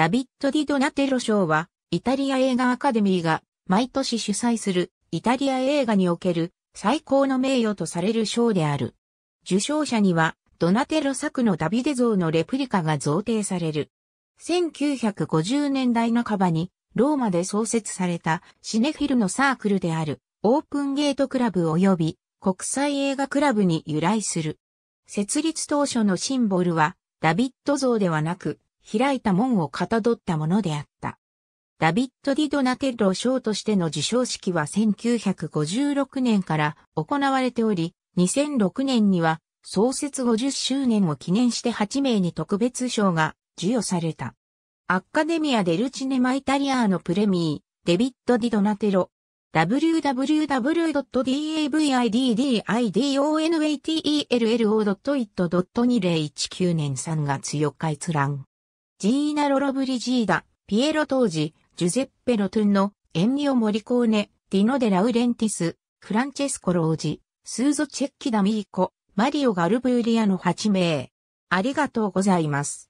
ダビッド・ディ・ドナテロ賞は、イタリア映画アカデミーが毎年主催するイタリア映画における最高の名誉とされる賞である。受賞者には、ドナテロ作のダビデ像のレプリカが贈呈される。1950年代半ばに、ローマで創設されたシネフィルのサークルである、オープンゲートクラブ及び国際映画クラブに由来する。設立当初のシンボルは、ダビッド像ではなく、開いた門をかたどったものであった。ダビッド・ディ・ドナテッロ賞としての受賞式は1956年から行われており、2006年には創設50周年を記念して8名に特別賞が授与された。アッカデミア・デルチネマ・イタリアーのプレミー、デビッド・ディ・ドナテロ、www.davididonatello.it2019 年3月4日閲覧。ジーナ・ロロブリジーダ、ピエロ当時、ジュゼッペ・ロトゥンノ、エンニオ・モリコーネ、ディノ・デ・ラウレンティス、フランチェスコ・ロージ、スーゾ・チェッキ・ダミーコ、マリオ・ガルブーリアの8名。ありがとうございます。